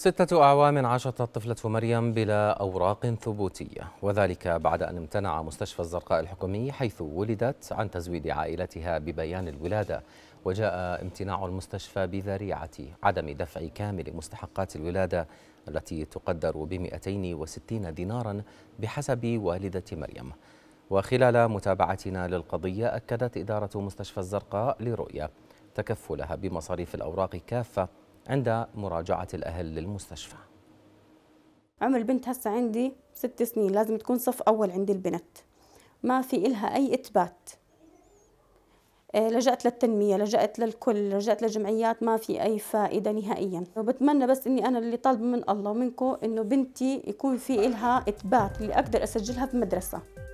ستة أعوام عاشت الطفلة مريم بلا أوراق ثبوتية وذلك بعد أن امتنع مستشفى الزرقاء الحكومي حيث ولدت عن تزويد عائلتها ببيان الولادة وجاء امتناع المستشفى بذريعة عدم دفع كامل مستحقات الولادة التي تقدر ب 260 دينارا بحسب والدة مريم وخلال متابعتنا للقضية أكدت إدارة مستشفى الزرقاء لرؤية تكفلها بمصاريف الأوراق كافة عند مراجعة الأهل للمستشفى عمر البنت هسه عندي ست سنين لازم تكون صف أول عند البنت ما في إلها أي إثبات إيه، لجأت للتنمية لجأت للكل لجأت لجمعيات ما في أي فائدة نهائيا وبتمنى بس أني أنا اللي طالبة من الله ومنكم أنه بنتي يكون في إلها إثبات اللي أقدر أسجلها في مدرسة